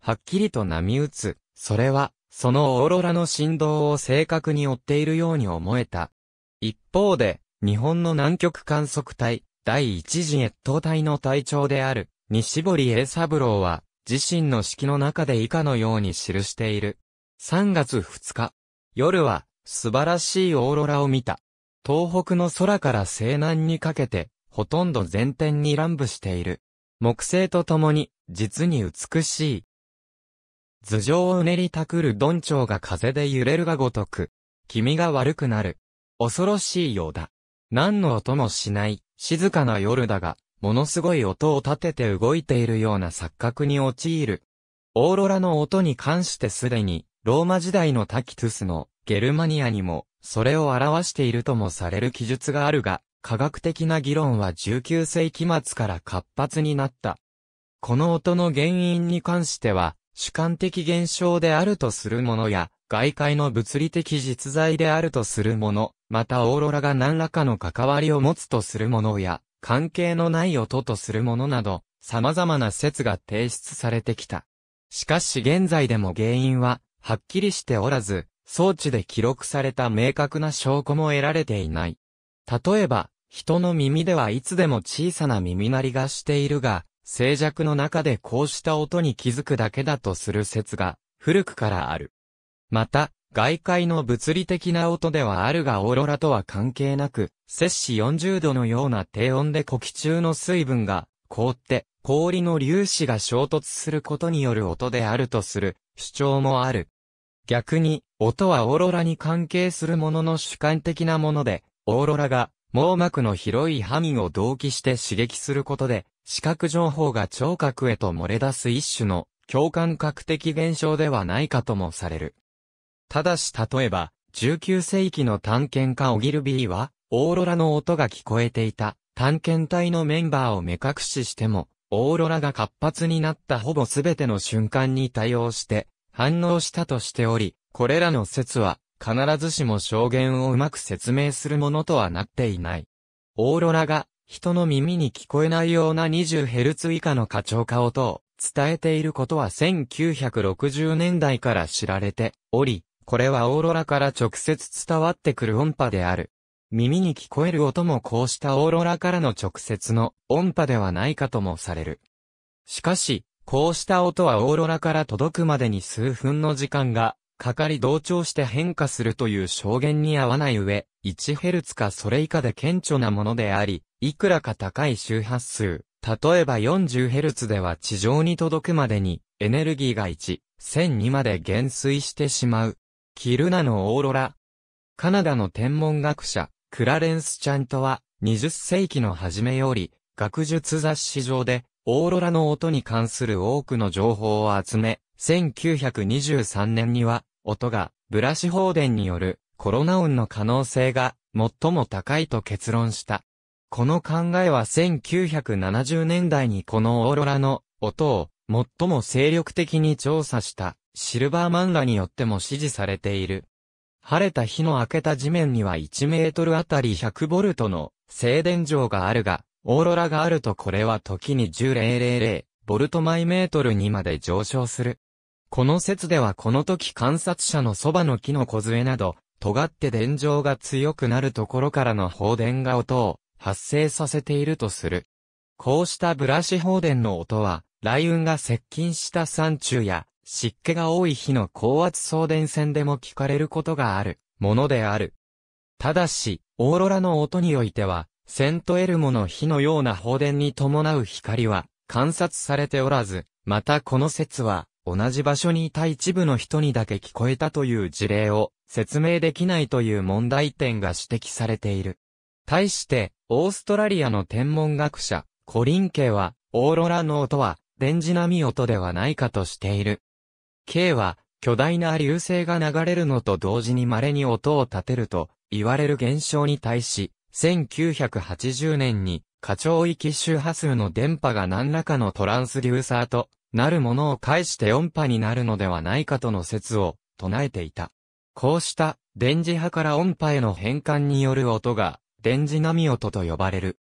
はっきりと波打つ、それは、そのオーロラの振動を正確に追っているように思えた。一方で、日本の南極観測隊、第一次越冬隊の隊長である、西堀栄三郎は、自身の式の中で以下のように記している。3月2日、夜は、素晴らしいオーロラを見た。東北の空から西南にかけて、ほとんど全天に乱舞している。木星とともに、実に美しい。頭上をうねりたくる鈍調が風で揺れるがごとく、気味が悪くなる。恐ろしいようだ。何の音もしない、静かな夜だが、ものすごい音を立てて動いているような錯覚に陥る。オーロラの音に関してすでに、ローマ時代のタキトゥスのゲルマニアにも、それを表しているともされる記述があるが、科学的な議論は19世紀末から活発になった。この音の原因に関しては、主観的現象であるとするものや、外界の物理的実在であるとするもの、またオーロラが何らかの関わりを持つとするものや、関係のない音とするものなど、様々な説が提出されてきた。しかし現在でも原因は、はっきりしておらず、装置で記録された明確な証拠も得られていない。例えば、人の耳ではいつでも小さな耳鳴りがしているが、静寂の中でこうした音に気づくだけだとする説が、古くからある。また、外界の物理的な音ではあるがオーロラとは関係なく、摂氏40度のような低温で呼気中の水分が凍って氷の粒子が衝突することによる音であるとする主張もある。逆に、音はオーロラに関係するものの主観的なもので、オーロラが網膜の広い範囲を同期して刺激することで、視覚情報が聴覚へと漏れ出す一種の共感覚的現象ではないかともされる。ただし例えば、19世紀の探検家オギルビーは、オーロラの音が聞こえていた探検隊のメンバーを目隠ししても、オーロラが活発になったほぼ全ての瞬間に対応して反応したとしており、これらの説は必ずしも証言をうまく説明するものとはなっていない。オーロラが人の耳に聞こえないような 20Hz 以下の過聴化音を伝えていることは1960年代から知られており、これはオーロラから直接伝わってくる音波である。耳に聞こえる音もこうしたオーロラからの直接の音波ではないかともされる。しかし、こうした音はオーロラから届くまでに数分の時間がかかり同調して変化するという証言に合わない上、1Hz かそれ以下で顕著なものであり、いくらか高い周波数、例えば 40Hz では地上に届くまでにエネルギーが1、1002まで減衰してしまうキルナのオーロラ。カナダの天文学者、クラレンス・チャントは、20世紀の初めより、学術雑誌上で、オーロラの音に関する多くの情報を集め、1923年には、音が、ブラシ放電による、コロナ音の可能性が、最も高いと結論した。この考えは1970年代にこのオーロラの音を最も精力的に調査したシルバーマンらによっても支持されている。晴れた日の明けた地面には1メートルあたり100ボルトの静電場があるが、オーロラがあるとこれは時に10,000ボルトマイメートルにまで上昇する。この説ではこの時観察者のそばの木の小杖など、尖って電場が強くなるところからの放電が音を発生させているとする。こうしたブラシ放電の音は、雷雲が接近した山中や湿気が多い日の高圧送電線でも聞かれることがあるものである。ただし、オーロラの音においては、セントエルモの火のような放電に伴う光は観察されておらず、またこの説は、同じ場所にいた一部の人にだけ聞こえたという事例を説明できないという問題点が指摘されている。対して、オーストラリアの天文学者、コリンケは、オーロラの音は、電磁波音ではないかとしている。K は巨大な流星が流れるのと同時に稀に音を立てると言われる現象に対し、1980年に過長域周波数の電波が何らかのトランスデューサーとなるものを介して音波になるのではないかとの説を唱えていた。こうした電磁波から音波への変換による音が電磁波音と呼ばれる。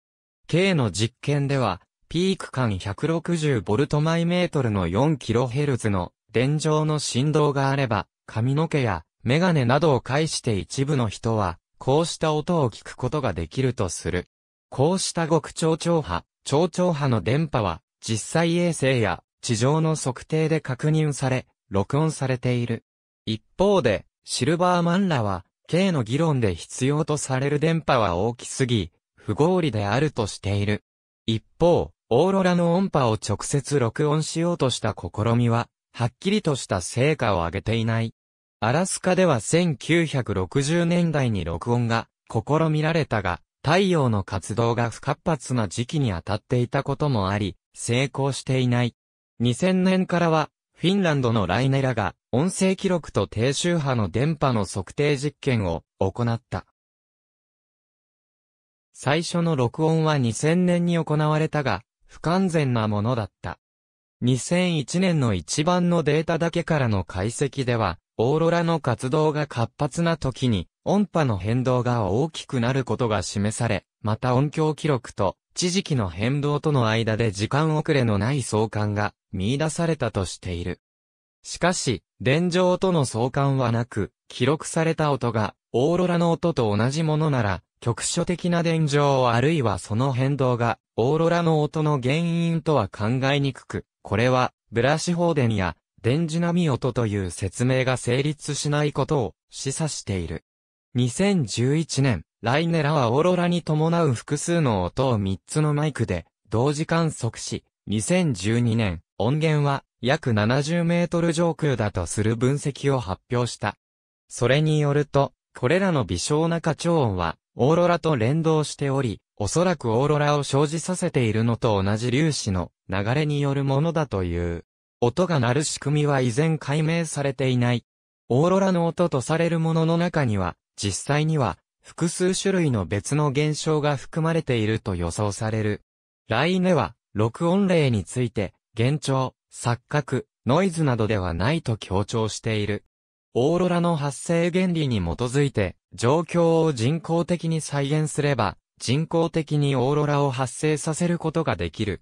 K の実験ではピーク間 160V/m の 4kHz の電承の振動があれば、髪の毛やメガネなどを介して一部の人は、こうした音を聞くことができるとする。こうした極超超波、超超波の電波は、実際衛星や地上の測定で確認され、録音されている。一方で、シルバーマンらは、K の議論で必要とされる電波は大きすぎ、不合理であるとしている。一方、オーロラの音波を直接録音しようとした試みは、はっきりとした成果を上げていない。アラスカでは1960年代に録音が試みられたが、太陽の活動が不活発な時期に当たっていたこともあり、成功していない。2000年からは、フィンランドのライネラが音声記録と低周波の電波の測定実験を行った。最初の録音は2000年に行われたが、不完全なものだった。2001年の一番のデータだけからの解析では、オーロラの活動が活発な時に、音波の変動が大きくなることが示され、また音響記録と、地磁気の変動との間で時間遅れのない相関が見出されたとしている。しかし、電状との相関はなく、記録された音が、オーロラの音と同じものなら、局所的な電状あるいはその変動が、オーロラの音の原因とは考えにくく、これは、ブラシ放電や、電磁波音という説明が成立しないことを示唆している。2011年、ライネラはオーロラに伴う複数の音を3つのマイクで同時観測し、2012年、音源は約70メートル上空だとする分析を発表した。それによると、これらの微小な過長音は、オーロラと連動しており、おそらくオーロラを生じさせているのと同じ粒子の流れによるものだという。音が鳴る仕組みは依然解明されていない。オーロラの音とされるものの中には、実際には、複数種類の別の現象が含まれていると予想される。ライネは、録音例について、幻聴、錯覚、ノイズなどではないと強調している。オーロラの発生原理に基づいて、状況を人工的に再現すれば、人工的にオーロラを発生させることができる。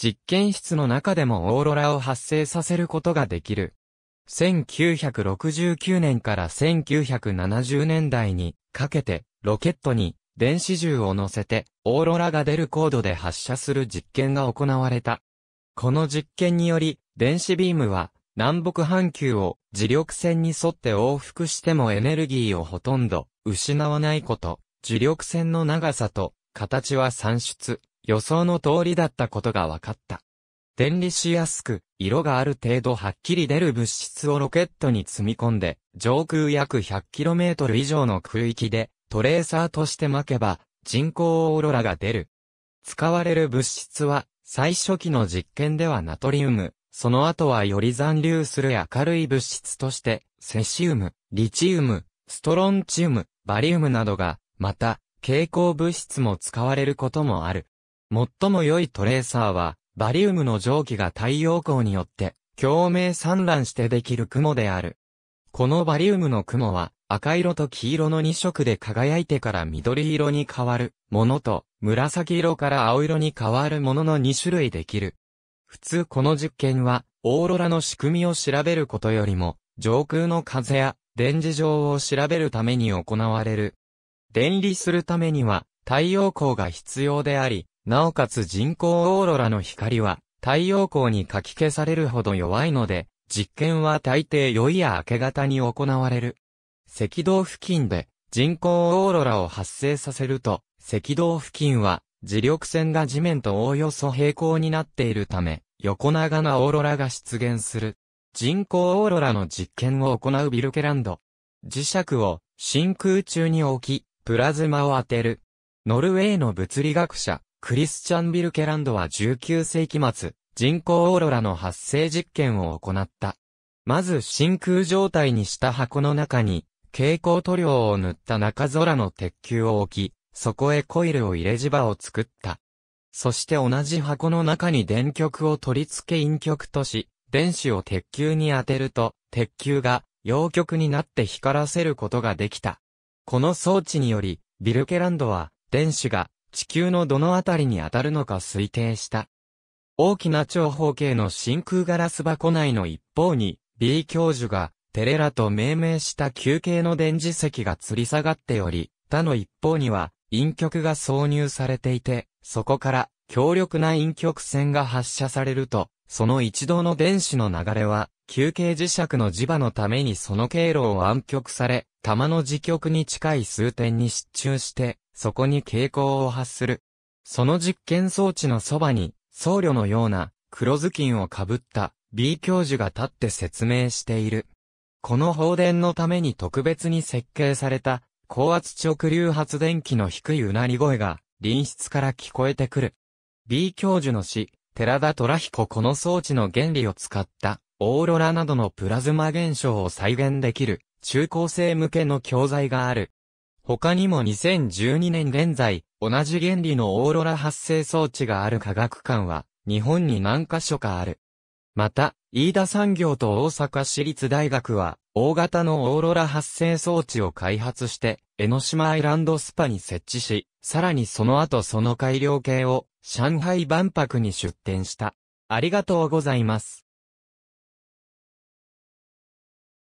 実験室の中でもオーロラを発生させることができる。1969年から1970年代にかけてロケットに電子銃を乗せてオーロラが出る高度で発射する実験が行われた。この実験により電子ビームは南北半球を磁力線に沿って往復してもエネルギーをほとんど失わないこと、磁力線の長さと形は算出、予想の通りだったことが分かった。電離しやすく、色がある程度はっきり出る物質をロケットに積み込んで、上空約 100km 以上の空域で、トレーサーとして巻けば、人工オーロラが出る。使われる物質は、最初期の実験ではナトリウム、その後はより残留する明るい物質として、セシウム、リチウム、ストロンチウム、バリウムなどがまた、蛍光物質も使われることもある。最も良いトレーサーは、バリウムの蒸気が太陽光によって共鳴散乱してできる雲である。このバリウムの雲は赤色と黄色の2色で輝いてから緑色に変わるものと紫色から青色に変わるものの2種類できる。普通この実験はオーロラの仕組みを調べることよりも上空の風や電磁場を調べるために行われる電離するためには太陽光が必要であり、なおかつ人工オーロラの光は太陽光にかき消されるほど弱いので、実験は大抵夜や明け方に行われる。赤道付近で人工オーロラを発生させると、赤道付近は磁力線が地面とおおよそ平行になっているため、横長なオーロラが出現する。人工オーロラの実験を行うビルケランド。磁石を真空中に置き、プラズマを当てる。ノルウェーの物理学者、クリスチャン・ビルケランドは19世紀末、人工オーロラの発生実験を行った。まず真空状態にした箱の中に、蛍光塗料を塗った中空の鉄球を置き、そこへコイルを入れ磁場を作った。そして同じ箱の中に電極を取り付け陰極とし、電子を鉄球に当てると、鉄球が陽極になって光らせることができた。この装置により、ビルケランドは、電子が地球のどのあたりに当たるのか推定した。大きな長方形の真空ガラス箱内の一方に、B 教授が、テレラと命名した球形の電磁石が吊り下がっており、他の一方には、陰極が挿入されていて、そこから強力な陰極線が発射されると、その一動の電子の流れは、球形磁石の磁場のためにその経路を暗極され、玉の磁極に近い数点に失注して、そこに蛍光を発する。その実験装置のそばに、僧侶のような黒ずきんをかぶった B 教授が立って説明している。この放電のために特別に設計された高圧直流発電機の低いうなり声が隣室から聞こえてくる。B 教授の詩、寺田虎彦この装置の原理を使ったオーロラなどのプラズマ現象を再現できる中高生向けの教材がある。他にも2012年現在、同じ原理のオーロラ発生装置がある科学館は、日本に何箇所かある。また、飯田産業と大阪市立大学は、大型のオーロラ発生装置を開発して、江ノ島アイランドスパに設置し、さらにその後その改良系を、上海万博に出展した。ありがとうございます。